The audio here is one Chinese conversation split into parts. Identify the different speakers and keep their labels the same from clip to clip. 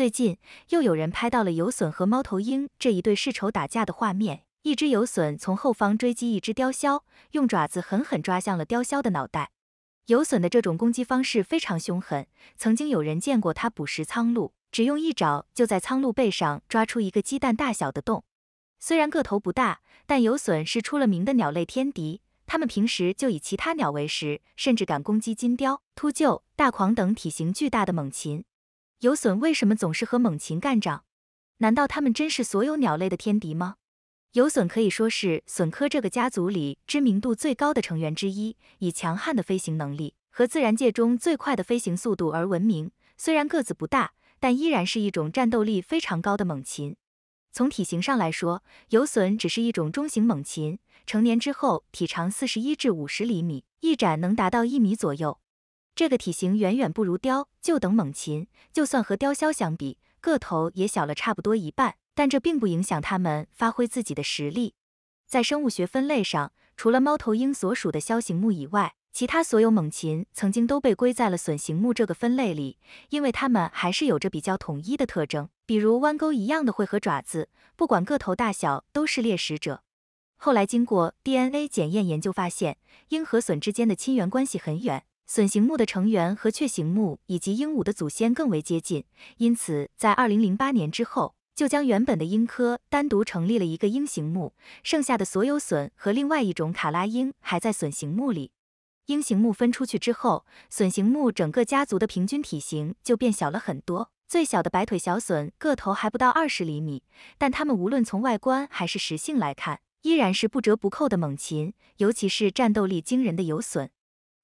Speaker 1: 最近又有人拍到了游隼和猫头鹰这一对世仇打架的画面，一只游隼从后方追击一只雕鸮，用爪子狠狠抓向了雕鸮的脑袋。游隼的这种攻击方式非常凶狠，曾经有人见过它捕食苍鹭，只用一爪就在苍鹭背上抓出一个鸡蛋大小的洞。虽然个头不大，但游隼是出了名的鸟类天敌，它们平时就以其他鸟为食，甚至敢攻击金雕、秃鹫、大狂等体型巨大的猛禽。游隼为什么总是和猛禽干仗？难道它们真是所有鸟类的天敌吗？游隼可以说是隼科这个家族里知名度最高的成员之一，以强悍的飞行能力和自然界中最快的飞行速度而闻名。虽然个子不大，但依然是一种战斗力非常高的猛禽。从体型上来说，游隼只是一种中型猛禽，成年之后体长四十一至五十厘米，翼展能达到一米左右。这个体型远远不如雕，就等猛禽，就算和雕鸮相比，个头也小了差不多一半。但这并不影响它们发挥自己的实力。在生物学分类上，除了猫头鹰所属的鸮形目以外，其他所有猛禽曾经都被归在了隼形目这个分类里，因为它们还是有着比较统一的特征，比如弯钩一样的喙和爪子，不管个头大小都是猎食者。后来经过 DNA 检验研究发现，鹰和隼之间的亲缘关系很远。隼形目的成员和雀形目以及鹦鹉的祖先更为接近，因此在二零零八年之后，就将原本的鹰科单独成立了一个鹰形目，剩下的所有隼和另外一种卡拉鹰还在隼形目里。鹰形目分出去之后，隼形目整个家族的平均体型就变小了很多，最小的白腿小隼个头还不到二十厘米，但它们无论从外观还是食性来看，依然是不折不扣的猛禽，尤其是战斗力惊人的游隼。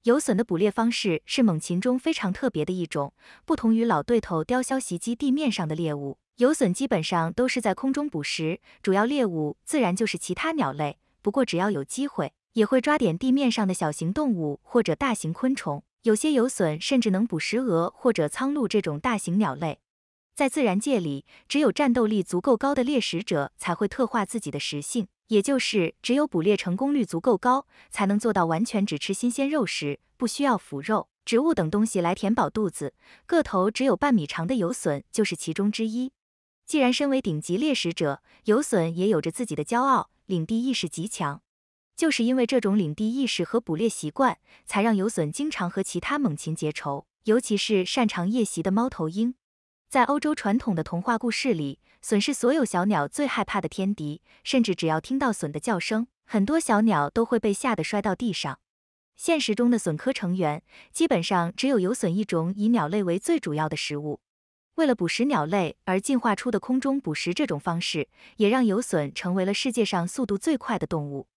Speaker 1: 游隼的捕猎方式是猛禽中非常特别的一种，不同于老对头雕鸮袭击地面上的猎物，游隼基本上都是在空中捕食，主要猎物自然就是其他鸟类，不过只要有机会，也会抓点地面上的小型动物或者大型昆虫，有些游隼甚至能捕食鹅或者苍鹭这种大型鸟类。在自然界里，只有战斗力足够高的猎食者才会特化自己的食性，也就是只有捕猎成功率足够高，才能做到完全只吃新鲜肉食，不需要腐肉、植物等东西来填饱肚子。个头只有半米长的游隼就是其中之一。既然身为顶级猎食者，游隼也有着自己的骄傲，领地意识极强。就是因为这种领地意识和捕猎习惯，才让游隼经常和其他猛禽结仇，尤其是擅长夜袭的猫头鹰。在欧洲传统的童话故事里，隼是所有小鸟最害怕的天敌，甚至只要听到隼的叫声，很多小鸟都会被吓得摔到地上。现实中的隼科成员，基本上只有游隼一种以鸟类为最主要的食物。为了捕食鸟类而进化出的空中捕食这种方式，也让游隼成为了世界上速度最快的动物。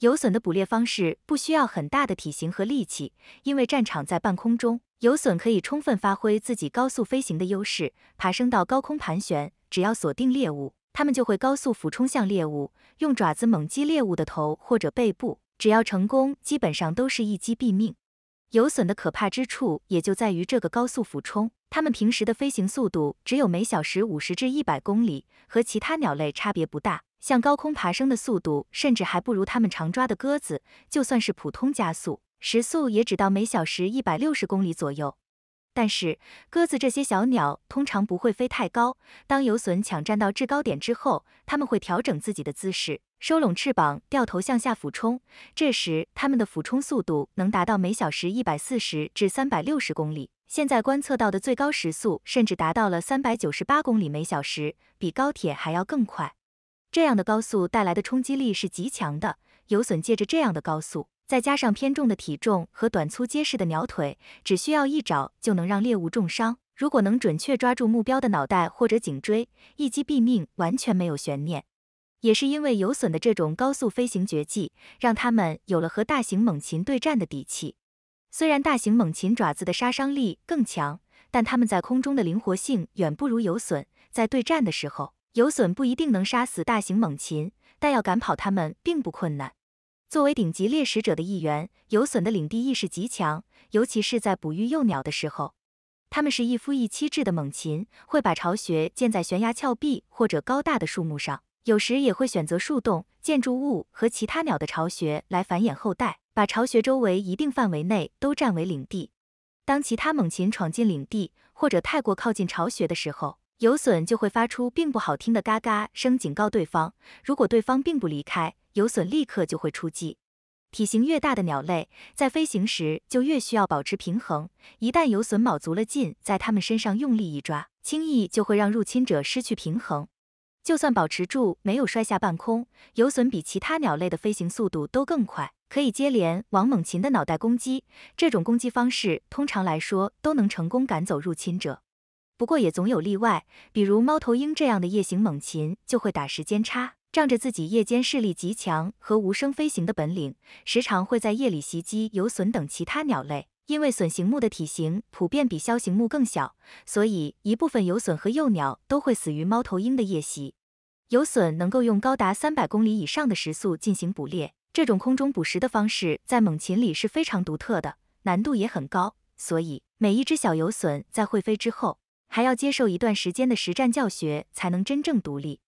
Speaker 1: 游隼的捕猎方式不需要很大的体型和力气，因为战场在半空中。游隼可以充分发挥自己高速飞行的优势，爬升到高空盘旋，只要锁定猎物，它们就会高速俯冲向猎物，用爪子猛击猎物的头或者背部，只要成功，基本上都是一击毙命。游隼的可怕之处也就在于这个高速俯冲，它们平时的飞行速度只有每小时五十至一百公里，和其他鸟类差别不大，向高空爬升的速度甚至还不如它们常抓的鸽子，就算是普通加速。时速也只到每小时一百六十公里左右，但是鸽子这些小鸟通常不会飞太高。当游隼抢占到制高点之后，它们会调整自己的姿势，收拢翅膀，掉头向下俯冲。这时，它们的俯冲速度能达到每小时一百四十至三百六十公里。现在观测到的最高时速甚至达到了三百九十八公里每小时，比高铁还要更快。这样的高速带来的冲击力是极强的。游隼借着这样的高速。再加上偏重的体重和短粗结实的鸟腿，只需要一爪就能让猎物重伤。如果能准确抓住目标的脑袋或者颈椎，一击毙命完全没有悬念。也是因为游隼的这种高速飞行绝技，让他们有了和大型猛禽对战的底气。虽然大型猛禽爪子的杀伤力更强，但它们在空中的灵活性远不如游隼。在对战的时候，游隼不一定能杀死大型猛禽，但要赶跑它们并不困难。作为顶级猎食者的一员，游隼的领地意识极强，尤其是在哺育幼鸟的时候。它们是一夫一妻制的猛禽，会把巢穴建在悬崖峭壁或者高大的树木上，有时也会选择树洞、建筑物和其他鸟的巢穴来繁衍后代，把巢穴周围一定范围内都占为领地。当其他猛禽闯进领地或者太过靠近巢穴的时候，有隼就会发出并不好听的嘎嘎声，警告对方。如果对方并不离开，有隼立刻就会出击。体型越大的鸟类，在飞行时就越需要保持平衡。一旦有隼卯足了劲，在它们身上用力一抓，轻易就会让入侵者失去平衡。就算保持住没有摔下半空，有隼比其他鸟类的飞行速度都更快，可以接连往猛禽的脑袋攻击。这种攻击方式通常来说都能成功赶走入侵者。不过也总有例外，比如猫头鹰这样的夜行猛禽就会打时间差，仗着自己夜间视力极强和无声飞行的本领，时常会在夜里袭击游隼等其他鸟类。因为隼形目的体型普遍比枭形目更小，所以一部分游隼和幼鸟都会死于猫头鹰的夜袭。游隼能够用高达三百公里以上的时速进行捕猎，这种空中捕食的方式在猛禽里是非常独特的，难度也很高，所以每一只小游隼在会飞之后。还要接受一段时间的实战教学，才能真正独立。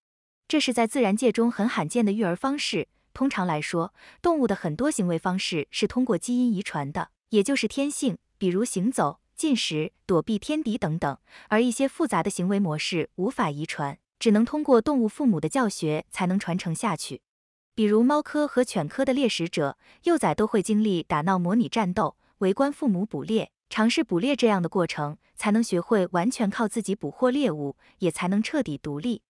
Speaker 1: 这是在自然界中很罕见的育儿方式。通常来说，动物的很多行为方式是通过基因遗传的，也就是天性，比如行走、进食、躲避天敌等等。而一些复杂的行为模式无法遗传，只能通过动物父母的教学才能传承下去。比如猫科和犬科的猎食者幼崽都会经历打闹、模拟战斗、围观父母捕猎。尝试捕猎这样的过程，才能学会完全靠自己捕获猎物，也才能彻底独立。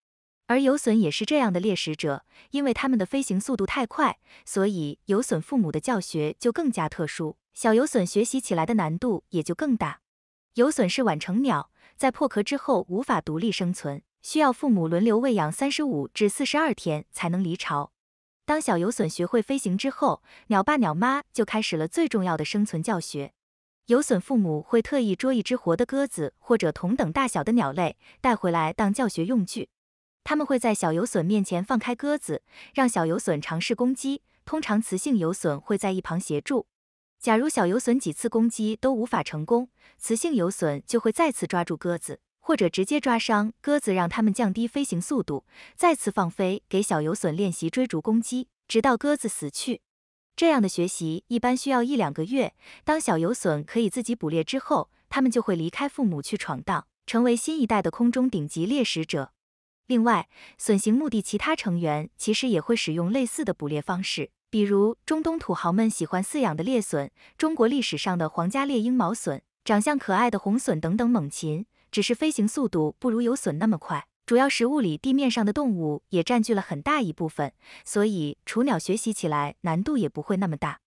Speaker 1: 而游隼也是这样的猎食者，因为它们的飞行速度太快，所以游隼父母的教学就更加特殊，小游隼学习起来的难度也就更大。游隼是晚成鸟，在破壳之后无法独立生存，需要父母轮流喂养三十五至四十二天才能离巢。当小游隼学会飞行之后，鸟爸鸟妈就开始了最重要的生存教学。有隼父母会特意捉一只活的鸽子或者同等大小的鸟类带回来当教学用具。他们会在小有隼面前放开鸽子，让小有隼尝试攻击。通常雌性有隼会在一旁协助。假如小有隼几次攻击都无法成功，雌性有隼就会再次抓住鸽子，或者直接抓伤鸽子，让它们降低飞行速度，再次放飞给小有隼练习追逐攻击，直到鸽子死去。这样的学习一般需要一两个月。当小游隼可以自己捕猎之后，它们就会离开父母去闯荡，成为新一代的空中顶级猎食者。另外，隼形目的其他成员其实也会使用类似的捕猎方式，比如中东土豪们喜欢饲养的猎隼，中国历史上的皇家猎鹰毛隼，长相可爱的红隼等等猛禽，只是飞行速度不如有隼那么快。主要食物里，地面上的动物也占据了很大一部分，所以雏鸟学习起来难度也不会那么大。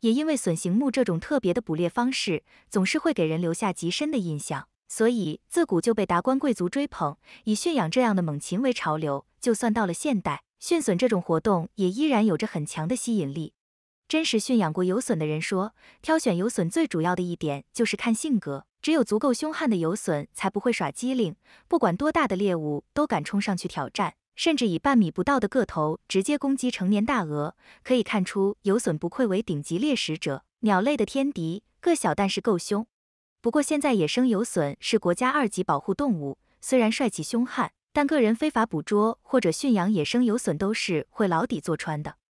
Speaker 1: 也因为隼形目这种特别的捕猎方式，总是会给人留下极深的印象，所以自古就被达官贵族追捧，以驯养这样的猛禽为潮流。就算到了现代，驯隼这种活动也依然有着很强的吸引力。真实驯养过游隼的人说，挑选游隼最主要的一点就是看性格。只有足够凶悍的游隼才不会耍机灵，不管多大的猎物都敢冲上去挑战，甚至以半米不到的个头直接攻击成年大鹅。可以看出，游隼不愧为顶级猎食者，鸟类的天敌，个小但是够凶。不过现在野生游隼是国家二级保护动物，虽然帅气凶悍，但个人非法捕捉或者驯养野生游隼都是会牢底坐穿的。